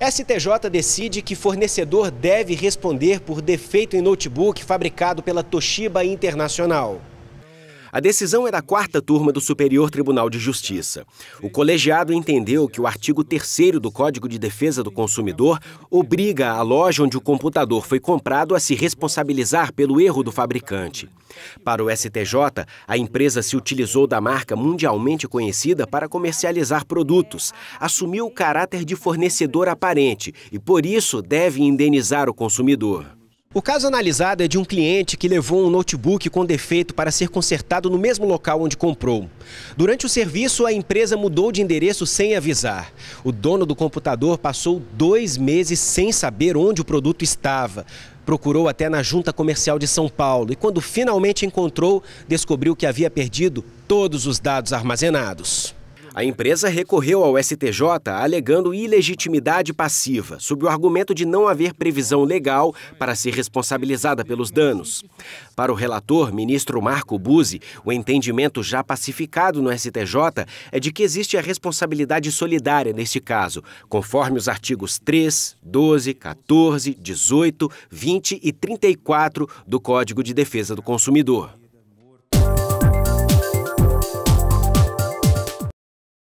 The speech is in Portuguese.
STJ decide que fornecedor deve responder por defeito em notebook fabricado pela Toshiba Internacional. A decisão é da quarta turma do Superior Tribunal de Justiça. O colegiado entendeu que o artigo 3 do Código de Defesa do Consumidor obriga a loja onde o computador foi comprado a se responsabilizar pelo erro do fabricante. Para o STJ, a empresa se utilizou da marca mundialmente conhecida para comercializar produtos, assumiu o caráter de fornecedor aparente e, por isso, deve indenizar o consumidor. O caso analisado é de um cliente que levou um notebook com defeito para ser consertado no mesmo local onde comprou. Durante o serviço, a empresa mudou de endereço sem avisar. O dono do computador passou dois meses sem saber onde o produto estava. Procurou até na junta comercial de São Paulo e, quando finalmente encontrou, descobriu que havia perdido todos os dados armazenados. A empresa recorreu ao STJ alegando ilegitimidade passiva, sob o argumento de não haver previsão legal para ser responsabilizada pelos danos. Para o relator, ministro Marco Buzzi, o entendimento já pacificado no STJ é de que existe a responsabilidade solidária neste caso, conforme os artigos 3, 12, 14, 18, 20 e 34 do Código de Defesa do Consumidor.